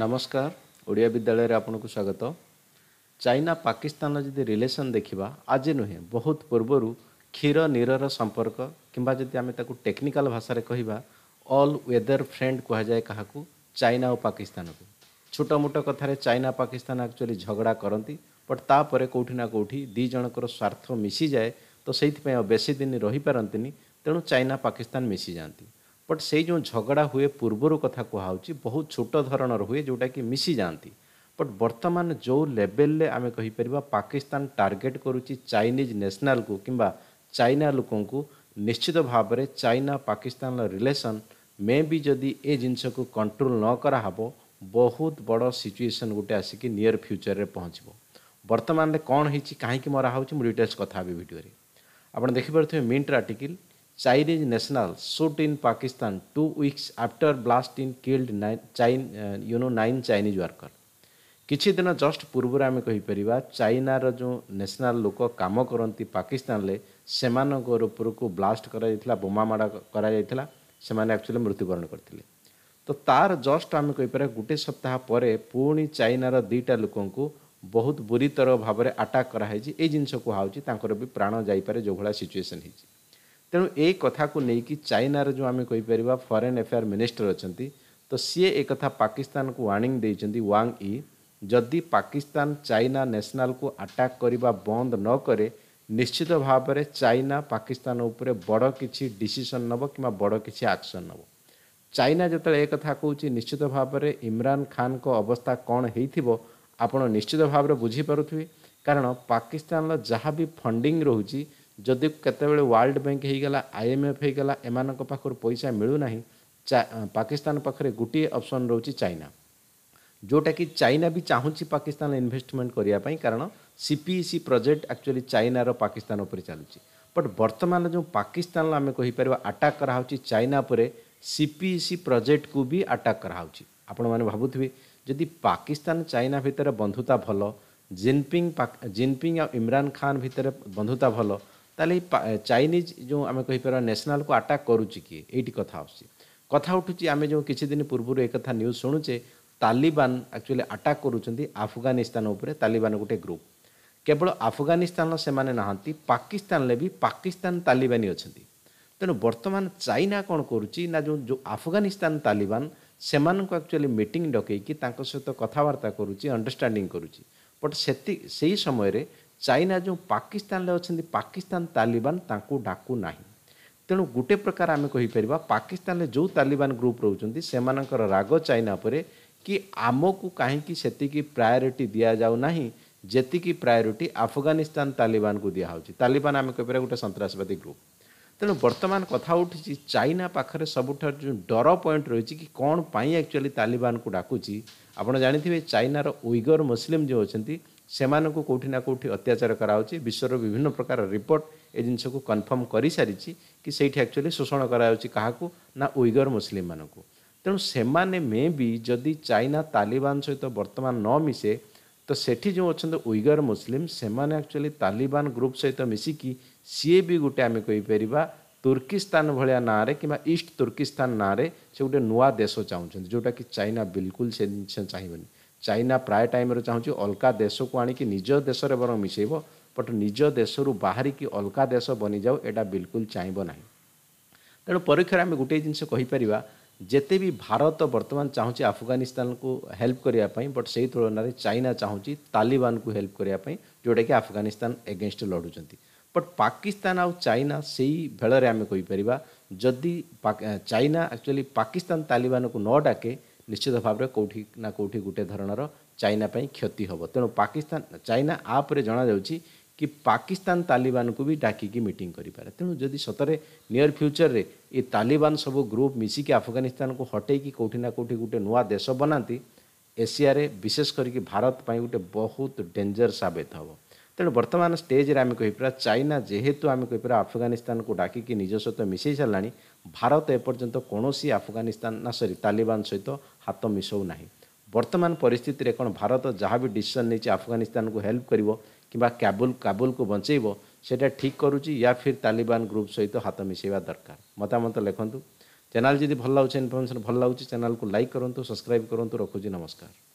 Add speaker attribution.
Speaker 1: ନମସ୍କାର ଓଡ଼ିଆ ବିଦ୍ୟାଳୟରେ ଆପଣଙ୍କୁ ସ୍ୱାଗତ ଚାଇନା ପାକିସ୍ତାନର ଯଦି ରିଲେସନ୍ ଦେଖିବା ଆଜି ନୁହେଁ ବହୁତ ପୂର୍ବରୁ କ୍ଷୀର ନିରର ସମ୍ପର୍କ କିମ୍ବା ଯଦି ଆମେ ତାକୁ ଟେକ୍ନିକାଲ ଭାଷାରେ କହିବା ଅଲ୍ ୱେଦର ଫ୍ରେଣ୍ଡ କୁହାଯାଏ କାହାକୁ ଚାଇନା ଓ ପାକିସ୍ତାନକୁ ଛୋଟମୋଟ କଥାରେ ଚାଇନା ପାକିସ୍ତାନ ଆକ୍ଚୁଆଲି ଝଗଡ଼ା କରନ୍ତି ବଟ୍ ତାପରେ କେଉଁଠି ନା କେଉଁଠି ଦୁଇ ଜଣଙ୍କର ସ୍ୱାର୍ଥ ମିଶିଯାଏ ତ ସେଇଥିପାଇଁ ଆଉ ବେଶୀ ଦିନ ରହିପାରନ୍ତିନି ତେଣୁ ଚାଇନା ପାକିସ୍ତାନ ମିଶିଯାଆନ୍ତି ବଟ୍ ସେଇ ଯେଉଁ ଝଗଡ଼ା ହୁଏ ପୂର୍ବରୁ କଥା କୁହାହେଉଛି ବହୁତ ଛୋଟ ଧରଣର ହୁଏ ଯେଉଁଟାକି ମିଶିଯାଆନ୍ତି ବଟ୍ ବର୍ତ୍ତମାନ ଯେଉଁ ଲେଭେଲରେ ଆମେ କହିପାରିବା ପାକିସ୍ତାନ ଟାର୍ଗେଟ୍ କରୁଛି ଚାଇନିଜ୍ ନ୍ୟାସନାଲ୍କୁ କିମ୍ବା ଚାଇନା ଲୋକଙ୍କୁ ନିଶ୍ଚିତ ଭାବରେ ଚାଇନା ପାକିସ୍ତାନର ରିଲେସନ୍ ମେ ବି ଯଦି ଏ ଜିନିଷକୁ କଣ୍ଟ୍ରୋଲ୍ ନ କରାହେବ ବହୁତ ବଡ଼ ସିଚୁଏସନ୍ ଗୋଟେ ଆସିକି ନିୟର୍ ଫ୍ୟୁଚର୍ରେ ପହଞ୍ଚିବ ବର୍ତ୍ତମାନରେ କ'ଣ ହେଇଛି କାହିଁକି ମରା ହେଉଛି ମୁଁ ଡିଟେଲ୍ସ କଥା ହେବି ଭିଡ଼ିଓରେ ଆପଣ ଦେଖିପାରୁଥିବେ ମିଣ୍ଟର article Chinese nationals shot in Pakistan two weeks after blast in killed nine, China, you know, nine Chinese workers. କିଛି ଦିନ ଜଷ୍ଟ ପୂର୍ବରୁ ଆମେ କହିପାରିବା ଚାଇନାର ଯେଉଁ ନ୍ୟାସନାଲ୍ ଲୋକ କାମ କରନ୍ତି ପାକିସ୍ତାନରେ ସେମାନଙ୍କ ଉପରକୁ ବ୍ଲାଷ୍ଟ କରାଯାଇଥିଲା ବୋମାମାଡ଼ କରାଯାଇଥିଲା ସେମାନେ ଆକ୍ଚୁଆଲି ମୃତ୍ୟୁବରଣ କରିଥିଲେ ତ ତାର ଜଷ୍ଟ ଆମେ କହିପାରିବା ଗୋଟିଏ ସପ୍ତାହ ପରେ ପୁଣି ଚାଇନାର ଦୁଇଟା ଲୋକଙ୍କୁ ବହୁତ ବୁରିତର ଭାବରେ ଆଟାକ୍ କରାହେଇଛି ଏଇ ଜିନିଷ କୁହାହେଉଛି ତାଙ୍କର ବି ପ୍ରାଣ ଯାଇପାରେ ଯେଉଁଭଳିଆ ସିଚୁଏସନ୍ ହେଇଛି ତେଣୁ ଏଇ କଥାକୁ ନେଇକି ଚାଇନାର ଯେଉଁ ଆମେ କହିପାରିବା ଫରେନ୍ ଆଫେୟାର୍ ମିନିଷ୍ଟର ଅଛନ୍ତି ତ ସିଏ ଏକଥା ପାକିସ୍ତାନକୁ ୱାର୍ଣ୍ଣିଂ ଦେଇଛନ୍ତି ୱାଙ୍ଗ୍ ଇ ଯଦି ପାକିସ୍ତାନ ଚାଇନା ନ୍ୟାସନାଲ୍କୁ ଆଟାକ୍ କରିବା ବନ୍ଦ ନ କରେ ନିଶ୍ଚିତ ଭାବରେ ଚାଇନା ପାକିସ୍ତାନ ଉପରେ ବଡ଼ କିଛି ଡିସିସନ୍ ନେବ କିମ୍ବା ବଡ଼ କିଛି ଆକ୍ସନ୍ ନେବ ଚାଇନା ଯେତେବେଳେ ଏ କଥା କହୁଛି ନିଶ୍ଚିତ ଭାବରେ ଇମ୍ରାନ୍ ଖାନ୍ଙ୍କ ଅବସ୍ଥା କ'ଣ ହେଇଥିବ ଆପଣ ନିଶ୍ଚିତ ଭାବରେ ବୁଝିପାରୁଥିବେ କାରଣ ପାକିସ୍ତାନର ଯାହା ବି ଫଣ୍ଡିଂ ରହୁଛି जदि केत वर्ल्ड बैंक होगा आईएमएफ होगा एम पैसा मिलूना पाकिस्तान पाखे गोटे अपसन रोचे चाइना जोटा कि चाइना भी चाहूँगी पाकिस्तान इनभेस्टमेंट करने कारण सीपीईसी प्रोजेक्ट एक्चुअली चाइनार पाकिस्तान उपर चलुच्छी बट बर्तमान जो पाकिस्तान आम कहीपर आटाक् करा चाइना पर सीपीईसी प्रोजेक्ट को भी आटाक् करा आपण मैंने भावुवे जदि पाकिस्तान चाइना भितर बंधुता भल जिनपिंग जिनपिंग आ इमरान खान भितर बंधुता भल ତାହେଲେ ଏଇ ଚାଇନିଜ୍ ଯେଉଁ ଆମେ କହିପାରିବା ନ୍ୟାସନାଲ୍କୁ ଆଟାକ୍ କରୁଛି କିଏ ଏଇଠି କଥା ଆସୁଛି କଥା ଉଠୁଛି ଆମେ ଯେଉଁ କିଛି ଦିନ ପୂର୍ବରୁ ଏକଥା ନ୍ୟୁଜ୍ ଶୁଣୁଛେ ତାଲିବାନ ଆକ୍ଚୁଆଲି ଆଟାକ୍ କରୁଛନ୍ତି ଆଫଗାନିସ୍ତାନ ଉପରେ ତାଲିବାନ ଗୋଟେ ଗ୍ରୁପ୍ କେବଳ ଆଫଗାନିସ୍ତାନର ସେମାନେ ନାହାନ୍ତି ପାକିସ୍ତାନରେ ବି ପାକିସ୍ତାନ ତାଲିବାନୀ ଅଛନ୍ତି ତେଣୁ ବର୍ତ୍ତମାନ ଚାଇନା କ'ଣ କରୁଛି ନା ଯେଉଁ ଯେଉଁ ଆଫଗାନିସ୍ତାନ ତାଲିବାନ ସେମାନଙ୍କୁ ଆକ୍ଚୁଆଲି ମିଟିଂ ଡକେଇକି ତାଙ୍କ ସହିତ କଥାବାର୍ତ୍ତା କରୁଛି ଅଣ୍ଡରଷ୍ଟାଣ୍ଡିଂ କରୁଛି ବଟ୍ ସେତି ସେଇ ସମୟରେ ଚାଇନା ଯେଉଁ ପାକିସ୍ତାନରେ ଅଛନ୍ତି ପାକିସ୍ତାନ ତାଲିବାନ ତାଙ୍କୁ ଡାକୁ ନାହିଁ ତେଣୁ ଗୋଟେ ପ୍ରକାର ଆମେ କହିପାରିବା ପାକିସ୍ତାନରେ ଯେଉଁ ତାଲିବାନ ଗ୍ରୁପ୍ ରହୁଛନ୍ତି ସେମାନଙ୍କର ରାଗ ଚାଇନା ଉପରେ କି ଆମକୁ କାହିଁକି ସେତିକି ପ୍ରାୟୋରିଟି ଦିଆଯାଉନାହିଁ ଯେତିକି ପ୍ରାୟୋରିଟି ଆଫଗାନିସ୍ତାନ ତାଲିବାନକୁ ଦିଆହେଉଛି ତାଲିବାନ ଆମେ କହିପାରିବା ଗୋଟେ ସନ୍ତାସବାଦୀ ଗ୍ରୁପ୍ ତେଣୁ ବର୍ତ୍ତମାନ କଥା ଉଠିଛି ଚାଇନା ପାଖରେ ସବୁଠାରୁ ଯେଉଁ ଡର ପଏଣ୍ଟ ରହିଛି କି କ'ଣ ପାଇଁ ଆକ୍ଚୁଆଲି ତାଲିବାନକୁ ଡାକୁଛି ଆପଣ ଜାଣିଥିବେ ଚାଇନାର ଉଇଗର ମୁସଲିମ୍ ଯେଉଁ ଅଛନ୍ତି ସେମାନଙ୍କୁ କେଉଁଠି ନା କେଉଁଠି ଅତ୍ୟାଚାର କରାହେଉଛି ବିଶ୍ୱର ବିଭିନ୍ନ ପ୍ରକାର ରିପୋର୍ଟ ଏ ଜିନିଷକୁ କନଫର୍ମ କରିସାରିଛି କି ସେଇଠି ଆକ୍ଚୁଆଲି ଶୋଷଣ କରାଯାଉଛି କାହାକୁ ନା ଉଇଗର ମୁସଲିମ୍ମାନଙ୍କୁ ତେଣୁ ସେମାନେ ମେ ବି ଯଦି ଚାଇନା ତାଲିବାନ ସହିତ ବର୍ତ୍ତମାନ ନ ମିଶେ तो सेठी जो अच्छा उइगर मुसलिम से एक्चुअली तालिबान तो ग्रुप सहित मिसिकी सीए भी गोटे आम कहींपर तुर्किस्तान भाया ना कि ईस्ट तुर्कस्तान ना से गोटे नुआ देश चाहूँ जोटा कि चाइना बिल्कुल से चाहिए चाइना प्राय टाइम चाहूँ अलका देश को आणिक निज देश बर मिसेब बट निज देश बाहर की अलका देश बनी जाऊ एटा बिल्कुल चाहब ना तेणु परीक्षा आम गोटे जिनसे ଯେତେ ବି ଭାରତ ବର୍ତ୍ତମାନ ଚାହୁଁଛି ଆଫଗାନିସ୍ତାନକୁ ହେଲ୍ପ କରିବା ପାଇଁ ବଟ୍ ସେହି ତୁଳନାରେ ଚାଇନା ଚାହୁଁଛି ତାଲିବାନକୁ ହେଲ୍ପ କରିବା ପାଇଁ ଯେଉଁଟାକି ଆଫଗାନିସ୍ତାନ ଏଗେନଷ୍ଟ ଲଢ଼ୁଛନ୍ତି ବଟ୍ ପାକିସ୍ତାନ ଆଉ ଚାଇନା ସେଇ ଭେଳରେ ଆମେ କହିପାରିବା ଯଦି ଚାଇନା ଆକ୍ଚୁଆଲି ପାକିସ୍ତାନ ତାଲିବାନକୁ ନ ଡାକେ ନିଶ୍ଚିତ ଭାବରେ କେଉଁଠି ନା କେଉଁଠି ଗୋଟେ ଧରଣର ଚାଇନା ପାଇଁ କ୍ଷତି ହେବ ତେଣୁ ପାକିସ୍ତାନ ଚାଇନା ଆପରେ ଜଣାଯାଉଛି କି ପାକିସ୍ତାନ ତାଲିବାନକୁ ବି ଡାକିକି ମିଟିଂ କରିପାରେ ତେଣୁ ଯଦି ସତରେ ନିୟର ଫ୍ୟୁଚରରେ ଏ ତାଲିବାନ ସବୁ ଗ୍ରୁପ୍ ମିଶିକି ଆଫଗାନିସ୍ତାନକୁ ହଟେଇକି କେଉଁଠି ନା କେଉଁଠି ଗୋଟେ ନୂଆ ଦେଶ ବନାନ୍ତି ଏସିଆରେ ବିଶେଷ କରିକି ଭାରତ ପାଇଁ ଗୋଟେ ବହୁତ ଡେଞ୍ଜର ସାବିତ ହେବ ତେଣୁ ବର୍ତ୍ତମାନ ଷ୍ଟେଜ୍ରେ ଆମେ କହିପାରିବା ଚାଇନା ଯେହେତୁ ଆମେ କହିପାରିବା ଆଫଗାନିସ୍ତାନକୁ ଡାକିକି ନିଜ ସହିତ ମିଶାଇ ସାରିଲାଣି ଭାରତ ଏପର୍ଯ୍ୟନ୍ତ କୌଣସି ଆଫଗାନିସ୍ତାନ ନା ସରି ତାଲିବାନ ସହିତ ହାତ ମିଶାଉ ନାହିଁ ବର୍ତ୍ତମାନ ପରିସ୍ଥିତିରେ କ'ଣ ଭାରତ ଯାହା ବି ଡିସିସନ୍ ନେଇଛି ଆଫଗାନିସ୍ତାନକୁ ହେଲ୍ପ କରିବ କିମ୍ବା କାବୁଲ କାବୁଲକୁ ବଞ୍ଚେଇବ ସେଇଟା ଠିକ୍ କରୁଛି ୟା ଫିର୍ ତାଲିବାନ ଗ୍ରୁପ୍ ସହିତ ହାତ ମିଶାଇବା ଦରକାର ମତାମତ ଲେଖନ୍ତୁ ଚ୍ୟାନେଲ୍ ଯଦି ଭଲ ଲାଗୁଛି ଇନଫର୍ମେସନ୍ ଭଲ ଲାଗୁଛି ଚ୍ୟାନେଲ୍କୁ ଲାଇକ୍ କରନ୍ତୁ ସବସ୍କ୍ରାଇବ୍ କରନ୍ତୁ ରଖୁଛି ନମସ୍କାର